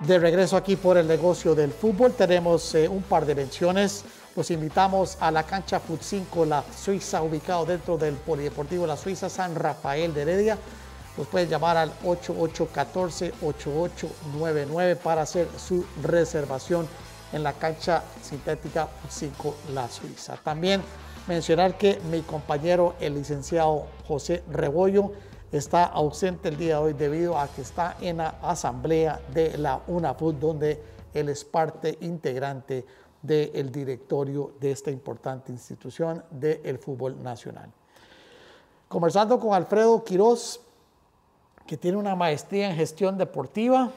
De regreso aquí por el negocio del fútbol, tenemos eh, un par de menciones. Los invitamos a la cancha fut 5 La Suiza, ubicado dentro del Polideportivo La Suiza, San Rafael de Heredia. Los pueden llamar al 8814-8899 para hacer su reservación en la cancha sintética fut 5 La Suiza. También mencionar que mi compañero, el licenciado José Rebollo, está ausente el día de hoy debido a que está en la asamblea de la UNAFUT, donde él es parte integrante del directorio de esta importante institución del fútbol nacional. Conversando con Alfredo Quiroz, que tiene una maestría en gestión deportiva,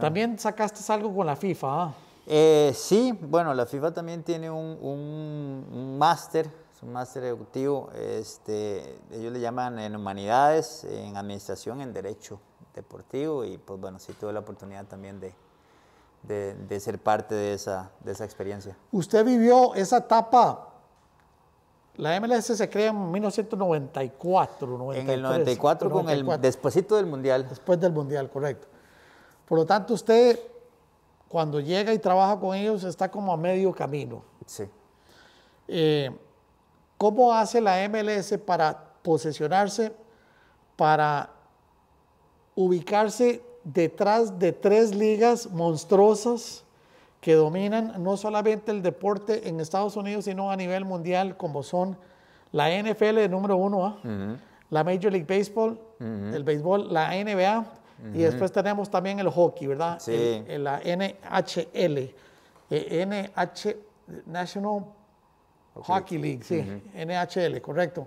también sacaste algo con la FIFA. ¿ah? Eh, sí, bueno, la FIFA también tiene un, un, un máster un máster ejecutivo, este, ellos le llaman en humanidades, en administración, en derecho deportivo y pues bueno, sí tuve la oportunidad también de, ser parte de esa, de esa experiencia. Usted vivió esa etapa la MLS se crea en 1994, En el 94, con el del Mundial. Después del Mundial, correcto. Por lo tanto, usted cuando llega y trabaja con ellos está como a medio camino. Sí. Eh, ¿Cómo hace la MLS para posicionarse, para ubicarse detrás de tres ligas monstruosas que dominan no solamente el deporte en Estados Unidos, sino a nivel mundial, como son la NFL número uno, ¿ah? la Major League Baseball, el béisbol, la NBA, y después tenemos también el hockey, ¿verdad? Sí. la NHL, NH, eh, National Hockey League, sí, NHL, correcto.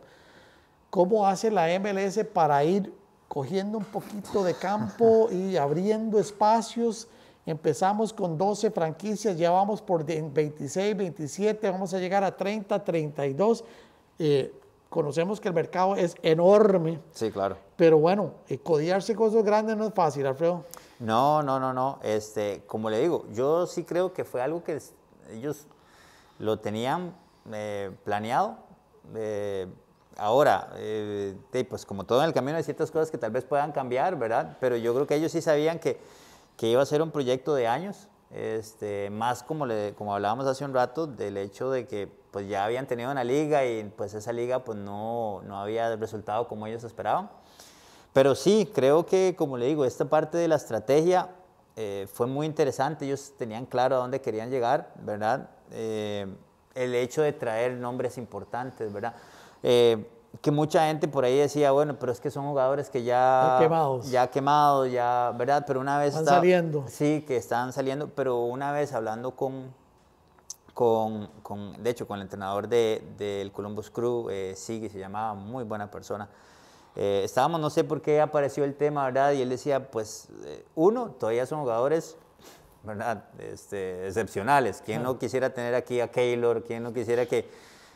¿Cómo hace la MLS para ir cogiendo un poquito de campo y abriendo espacios? Empezamos con 12 franquicias, ya vamos por 26, 27, vamos a llegar a 30, 32. Eh, conocemos que el mercado es enorme. Sí, claro. Pero bueno, codiarse eh, codiarse cosas grandes no es fácil, Alfredo. No, no, no, no. Este, como le digo, yo sí creo que fue algo que ellos lo tenían eh, planeado. Eh, ahora, eh, pues como todo en el camino hay ciertas cosas que tal vez puedan cambiar, ¿verdad? Pero yo creo que ellos sí sabían que, que iba a ser un proyecto de años, este, más como, le, como hablábamos hace un rato, del hecho de que pues ya habían tenido una liga y pues esa liga pues no, no había resultado como ellos esperaban. Pero sí, creo que, como le digo, esta parte de la estrategia fue muy interesante. Ellos tenían claro a dónde querían llegar, ¿verdad? el hecho de traer nombres importantes, ¿verdad? Eh, que mucha gente por ahí decía, bueno, pero es que son jugadores que ya... Quemados. Ya quemados, ya, ¿verdad? Pero una vez... Están saliendo. Sí, que están saliendo, pero una vez hablando con, con, de hecho, con el entrenador del Columbus Crew, eh, sí, que se llamaba, muy buena persona. Eh, estábamos, no sé por qué apareció el tema, ¿verdad? Y él decía, pues, uno, todavía son jugadores ¿verdad? Este, excepcionales. ¿Quién no quisiera tener aquí a Keylor? ¿Quién no quisiera que,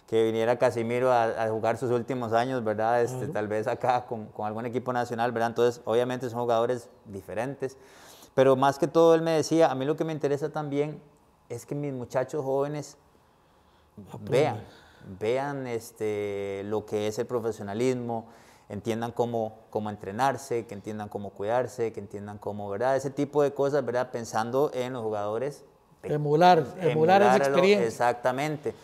que viniera Casimiro a, jugar sus últimos años, ¿verdad? Este, Tal vez acá con, con, algún equipo nacional, ¿verdad? Entonces, obviamente son jugadores diferentes. Pero más que todo, él me decía, a mí lo que me interesa también es que mis muchachos jóvenes vean, vean este, lo que es el profesionalismo, entiendan cómo, cómo entrenarse, que entiendan cómo cuidarse, que entiendan cómo, ¿verdad? Ese tipo de cosas, ¿verdad? Pensando en los jugadores. Emular, emular, esa experiencia. Exactamente.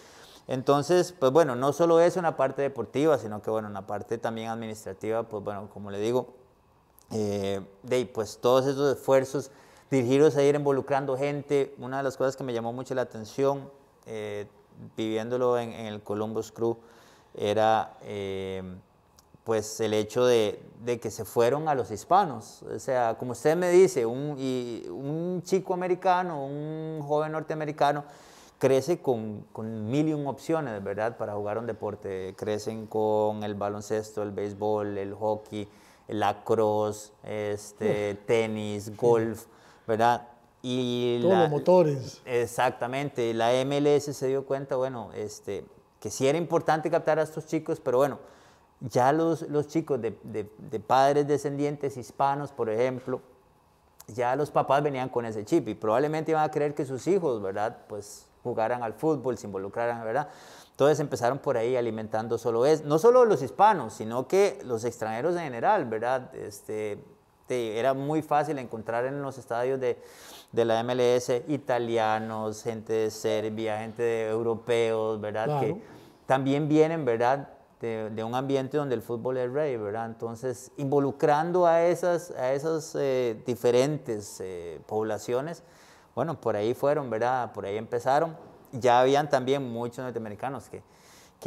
Entonces, pues bueno, no solo es una parte deportiva, sino que bueno, una parte también administrativa, pues bueno, como le digo, eh, de, pues todos esos esfuerzos, dirigidos a ir involucrando gente, una de las cosas que me llamó mucho la atención, eh, viviéndolo en, el Columbus Crew, era... Eh, pues el hecho de, que se fueron a los hispanos. O sea, como usted me dice, un, chico americano, un joven norteamericano, crece con, mil y un opciones, ¿verdad? Para jugar un deporte. Crecen con el baloncesto, el béisbol, el hockey, el lacrosse, este, tenis, golf, ¿verdad? Y Todos los motores. Exactamente. La MLS se dio cuenta, bueno, este, que sí era importante captar a estos chicos, pero bueno, ya los, los chicos de, de, padres descendientes hispanos, por ejemplo, ya los papás venían con ese chip y probablemente iban a creer que sus hijos, ¿verdad? Pues jugaran al fútbol, se involucraran, ¿verdad? Entonces empezaron por ahí alimentando solo es, no solo los hispanos, sino que los extranjeros en general, ¿verdad? Este, te, era muy fácil encontrar en los estadios de, de, la MLS italianos, gente de Serbia, gente de europeos, ¿verdad? Que también vienen, ¿verdad? Este, de, un ambiente donde el fútbol es rey, ¿verdad? Entonces, involucrando a esas, a esas eh, diferentes eh, poblaciones, bueno, por ahí fueron, ¿verdad? Por ahí empezaron. Ya habían también muchos norteamericanos que,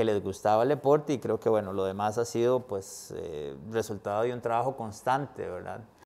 les gustaba el deporte y creo que, bueno, lo demás ha sido, pues, eh, resultado de un trabajo constante, ¿verdad?